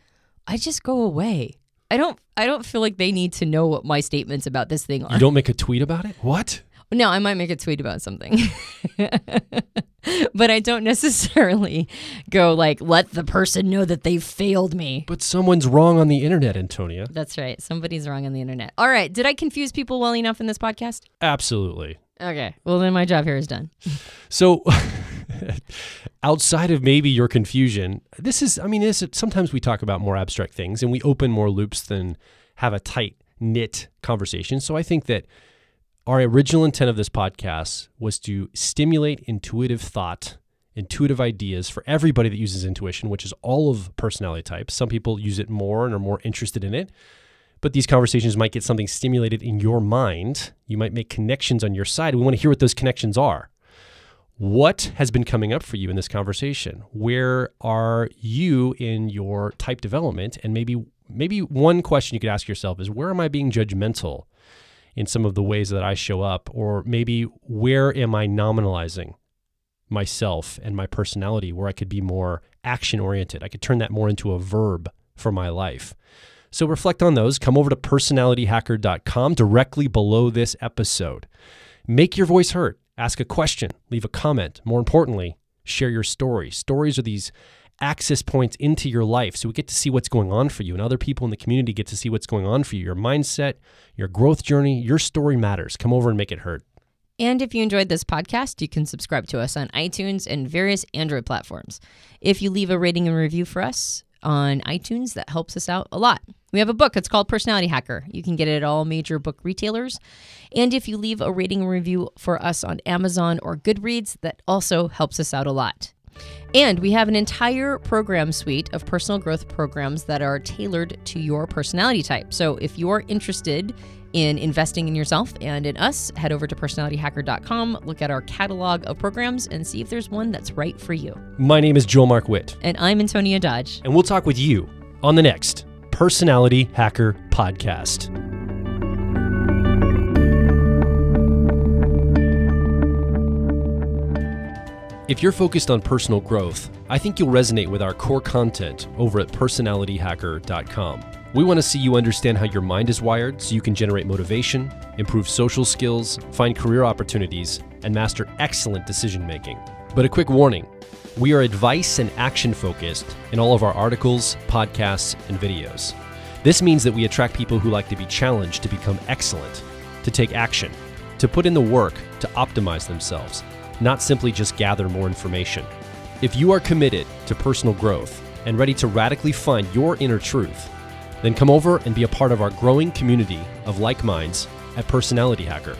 I just go away. I don't I don't feel like they need to know what my statements about this thing are. You don't make a tweet about it? What? No, I might make a tweet about something. [LAUGHS] but I don't necessarily go like, let the person know that they failed me. But someone's wrong on the internet, Antonia. That's right. Somebody's wrong on the internet. All right. Did I confuse people well enough in this podcast? Absolutely. Okay. Well, then my job here is done. [LAUGHS] So, [LAUGHS] outside of maybe your confusion, this is, I mean, this, sometimes we talk about more abstract things and we open more loops than have a tight knit conversation. So, I think that our original intent of this podcast was to stimulate intuitive thought, intuitive ideas for everybody that uses intuition, which is all of personality types. Some people use it more and are more interested in it, but these conversations might get something stimulated in your mind. You might make connections on your side. We want to hear what those connections are. What has been coming up for you in this conversation? Where are you in your type development? And maybe maybe one question you could ask yourself is where am I being judgmental? in some of the ways that I show up? Or maybe where am I nominalizing myself and my personality where I could be more action oriented? I could turn that more into a verb for my life. So reflect on those. Come over to personalityhacker.com directly below this episode. Make your voice heard. Ask a question, leave a comment. More importantly, share your story. Stories are these access points into your life. So we get to see what's going on for you, and other people in the community get to see what's going on for you. Your mindset, your growth journey, your story matters. Come over and make it heard. And if you enjoyed this podcast, you can subscribe to us on iTunes and various Android platforms. If you leave a rating and review for us on iTunes, that helps us out a lot. We have a book. It's called Personality Hacker. You can get it at all major book retailers. And if you leave a rating and review for us on Amazon or Goodreads, that also helps us out a lot. And we have an entire program suite of personal growth programs that are tailored to your personality type. So if you're interested in investing in yourself and in us, head over to personalityhacker.com, look at our catalog of programs, and see if there's one that's right for you. My name is Joel Mark Witt. And I'm Antonia Dodge. And we'll talk with you on the next Personality Hacker Podcast. If you're focused on personal growth, I think you'll resonate with our core content over at personalityhacker.com. We want to see you understand how your mind is wired so you can generate motivation, improve social skills, find career opportunities, and master excellent decision making. But a quick warning we are advice and action focused in all of our articles, podcasts, and videos. This means that we attract people who like to be challenged to become excellent, to take action, to put in the work to optimize themselves not simply just gather more information. If you are committed to personal growth and ready to radically find your inner truth, then come over and be a part of our growing community of like minds at Personality Hacker.